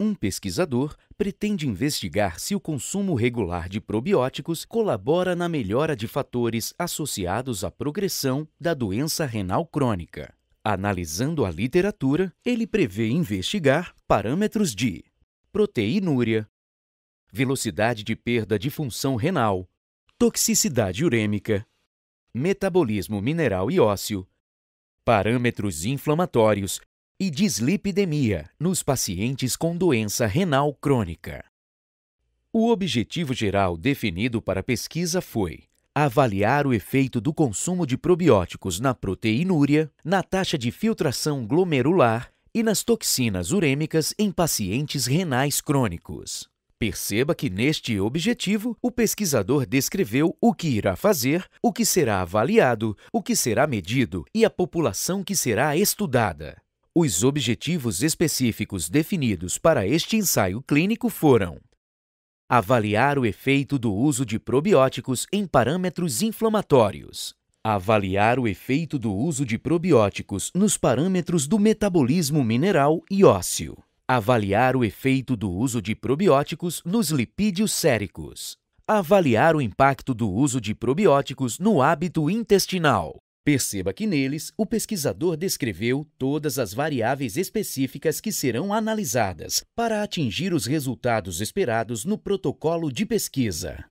Um pesquisador pretende investigar se o consumo regular de probióticos colabora na melhora de fatores associados à progressão da doença renal crônica. Analisando a literatura, ele prevê investigar parâmetros de proteinúria, velocidade de perda de função renal, toxicidade urêmica, metabolismo mineral e ósseo, parâmetros inflamatórios e dislipidemia nos pacientes com doença renal crônica. O objetivo geral definido para a pesquisa foi avaliar o efeito do consumo de probióticos na proteinúria, na taxa de filtração glomerular e nas toxinas urêmicas em pacientes renais crônicos. Perceba que neste objetivo, o pesquisador descreveu o que irá fazer, o que será avaliado, o que será medido e a população que será estudada. Os objetivos específicos definidos para este ensaio clínico foram avaliar o efeito do uso de probióticos em parâmetros inflamatórios, avaliar o efeito do uso de probióticos nos parâmetros do metabolismo mineral e ósseo, avaliar o efeito do uso de probióticos nos lipídios séricos, avaliar o impacto do uso de probióticos no hábito intestinal, Perceba que neles, o pesquisador descreveu todas as variáveis específicas que serão analisadas para atingir os resultados esperados no protocolo de pesquisa.